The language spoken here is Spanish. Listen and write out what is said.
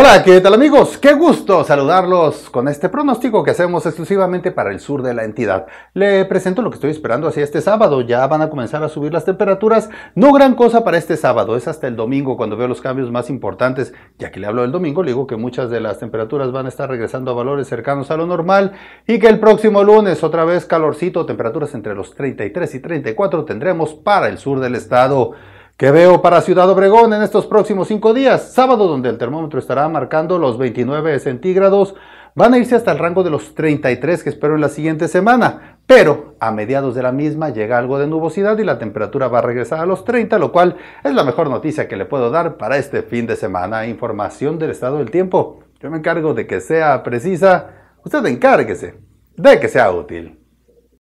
Hola, ¿qué tal amigos? Qué gusto saludarlos con este pronóstico que hacemos exclusivamente para el sur de la entidad. Le presento lo que estoy esperando hacia este sábado. Ya van a comenzar a subir las temperaturas. No gran cosa para este sábado, es hasta el domingo cuando veo los cambios más importantes. Ya que le hablo del domingo, le digo que muchas de las temperaturas van a estar regresando a valores cercanos a lo normal y que el próximo lunes otra vez calorcito, temperaturas entre los 33 y 34 tendremos para el sur del estado. ¿Qué veo para Ciudad Obregón en estos próximos cinco días? Sábado, donde el termómetro estará marcando los 29 centígrados, van a irse hasta el rango de los 33 que espero en la siguiente semana. Pero a mediados de la misma llega algo de nubosidad y la temperatura va a regresar a los 30, lo cual es la mejor noticia que le puedo dar para este fin de semana. Información del estado del tiempo. Yo me encargo de que sea precisa. Usted encárguese de que sea útil.